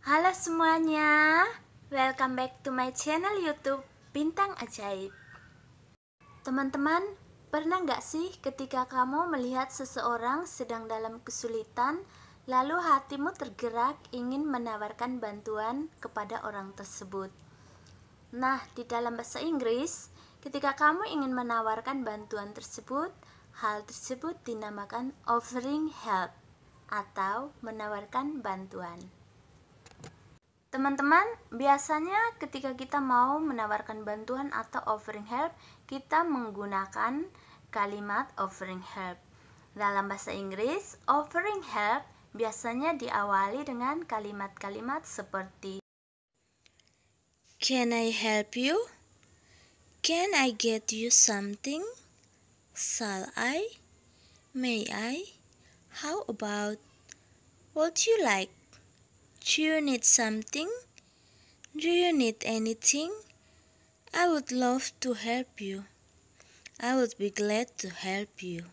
Halo semuanya, welcome back to my channel YouTube Bintang Ajaib. Teman-teman, pernah nggak sih ketika kamu melihat seseorang sedang dalam kesulitan, lalu hatimu tergerak ingin menawarkan bantuan kepada orang tersebut? Nah, di dalam bahasa Inggris, ketika kamu ingin menawarkan bantuan tersebut, hal tersebut dinamakan offering help atau menawarkan bantuan. Teman-teman, biasanya ketika kita mau menawarkan bantuan atau offering help, kita menggunakan kalimat offering help. Dalam bahasa Inggris, offering help biasanya diawali dengan kalimat-kalimat seperti Can I help you? Can I get you something? Shall I? May I? How about? Would you like? Do you need something? Do you need anything? I would love to help you. I would be glad to help you.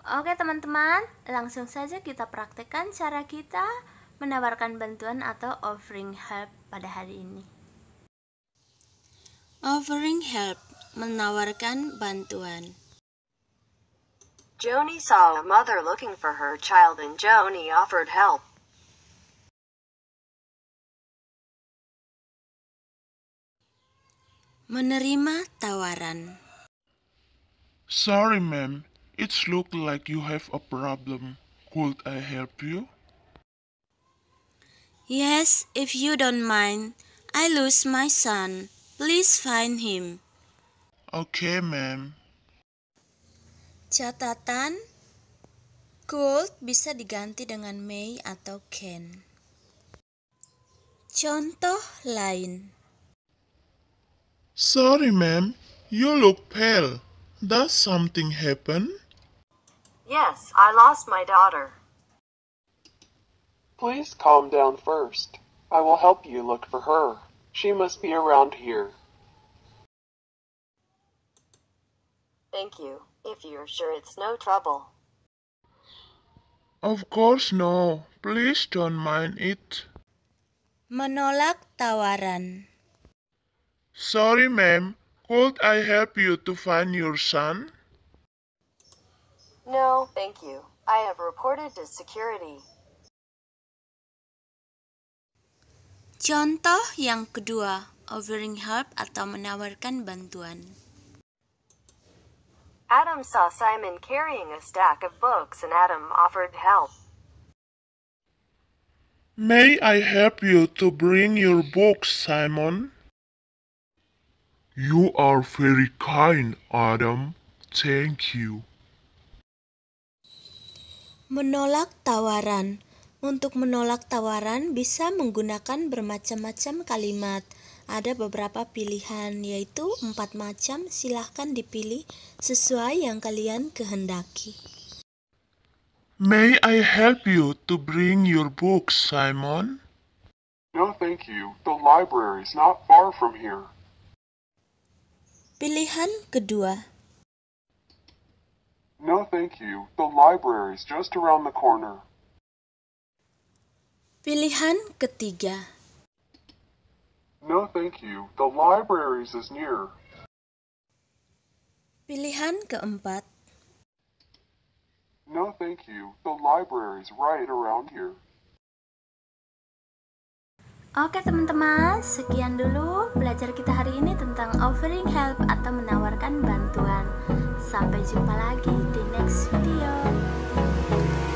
Oke teman-teman, langsung saja kita praktekkan cara kita menawarkan bantuan atau offering help pada hari ini. Offering help, menawarkan bantuan. Joni saw a mother looking for her child and Joni offered help. Menerima tawaran. Sorry, ma'am. It looks like you have a problem. Could I help you? Yes, if you don't mind. I lose my son. Please find him. Okay, ma'am. Catatan could bisa diganti dengan may atau can. Contoh lain. Sorry, ma'am. You look pale. Does something happen? Yes, I lost my daughter. Please calm down first. I will help you look for her. She must be around here. Thank you, if you're sure it's no trouble. Of course no. Please don't mind it. Menolak tawaran. Sorry, ma'am. Could I help you to find your son? No, thank you. I have reported to security. Contoh yang kedua, offering help atau menawarkan bantuan. Adam saw Simon carrying a stack of books and Adam offered help. May I help you to bring your books, Simon? You are very kind, Adam. Thank you. Menolak tawaran. Untuk menolak tawaran bisa menggunakan bermacam-macam kalimat. Ada beberapa pilihan yaitu empat macam silahkan dipilih sesuai yang kalian kehendaki. May I help you to bring your books, Simon? No, thank you. The library is not far from here. Pilihan kedua. No thank you. The library is just around the corner. Pilihan ketiga. No thank you. The library is near. Pilihan keempat. No thank you. The library is right around here. Oke teman-teman, sekian dulu belajar kita hari ini tentang offering help atau menawarkan bantuan. Sampai jumpa lagi di next video.